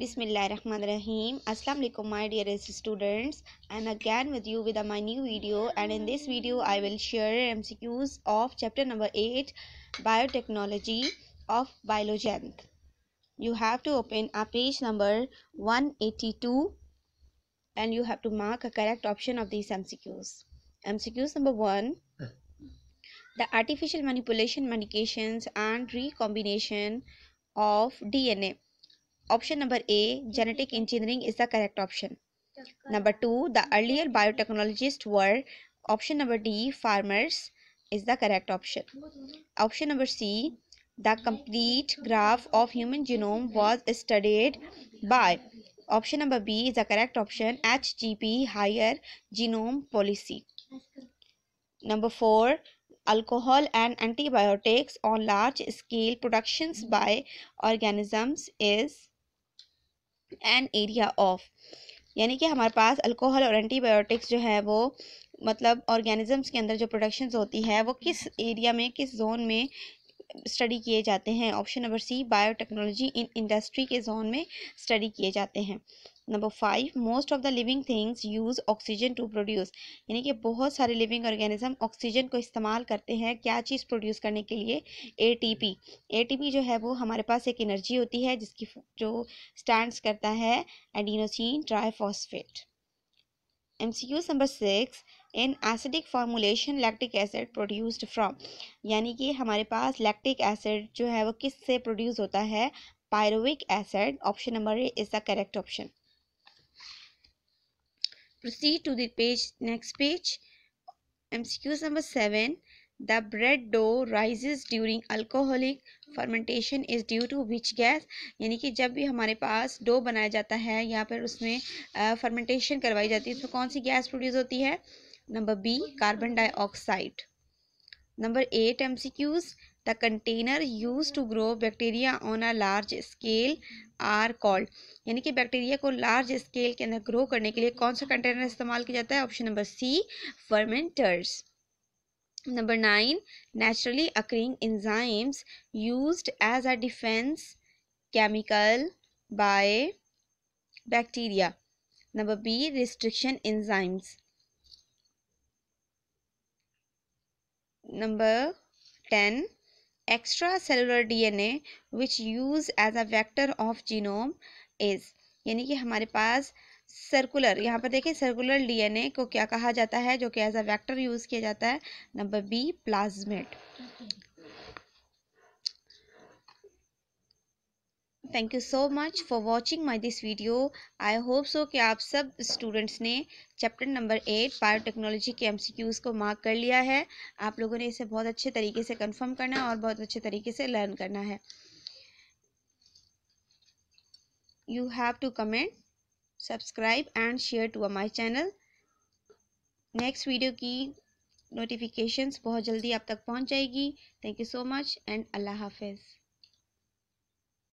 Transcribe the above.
Bismillahirrahmanirrahim. Assalamu alaikum my dearest students. I am again with you with my new video and in this video I will share MCQs of chapter number 8 Biotechnology of Biologenth. You have to open a page number 182 and you have to mark a correct option of these MCQs. MCQs number 1 the artificial manipulation medications and recombination of DNA Option number A, genetic engineering is the correct option. Number 2, the earlier biotechnologists were. Option number D, farmers is the correct option. Option number C, the complete graph of human genome was studied by. Option number B is the correct option, HGP, higher genome policy. Number 4, alcohol and antibiotics on large scale productions by organisms is an area of यानी कि हमारे पास alcohol और antibiotics जो है वो मतलब organisms के अंदर जो प्रोडक्शंस होती है वो किस एरिया में किस जोन में स्टडी किए जाते हैं option number C biotechnology in industry के जोन में स्टडी किए जाते हैं number five most of the living things use oxygen to produce यानी कि बहुत सारे लिविंग ऑर्गेनिज्म ऑक्सीजन को इस्तेमाल करते हैं क्या चीज़ प्रोड्यूस करने के लिए एटीपी एटीपी जो है वो हमारे पास एक एनर्जी होती है जिसकी जो स्टैंड्स करता है adenosine triphosphate M C Q number six in acidic formulation lactic acid produced from यानी कि हमारे पास लैक्टिक एसिड जो है वो किस से प्रोड्यूस होता है pyruvic acid option number A is the correct option proceed to the page next page mcqs number 7 the bread dough rises during alcoholic fermentation is due to which gas यानी कि जब भी हमारे पास डो बनाया जाता है या फिर उसमें फर्मेंटेशन करवाई जाती है तो उसमें कौन सी गैस प्रोड्यूस होती है number B carbon dioxide number eight M C Qs The container used to grow bacteria on a large scale are called यानी कि बैक्टीरिया को लार्ज स्केल के अंदर ग्रो करने के लिए कौन सा कंटेनर इस्तेमाल किया जाता है option number C fermenters number nine naturally occurring enzymes use as a defence chemical by bacteria number B restriction enzymes number ten extracellular DNA which use as a vector of genome is यानी कि हमारे पास circular यहाँ पर देखिए circular DNA को क्या कहा जाता है जो कि एज अ वेक्टर यूज़ किया जाता है number B plasmid thank you so much for watching my this video I hope so कि आप सब स्टूडेंट्स ने चैप्टर नंबर एट बायोटेक्नोलॉजी के क्यूज को मार्क कर लिया है आप लोगों ने इसे बहुत अच्छे तरीके से कन्फर्म करना है और बहुत अच्छे तरीके से लर्न करना है you have to comment subscribe and share to my channel next video की नोटिफिकेशन बहुत जल्दी आप तक पहुंच जाएगी thank you so much and अल्लाह हाफिज़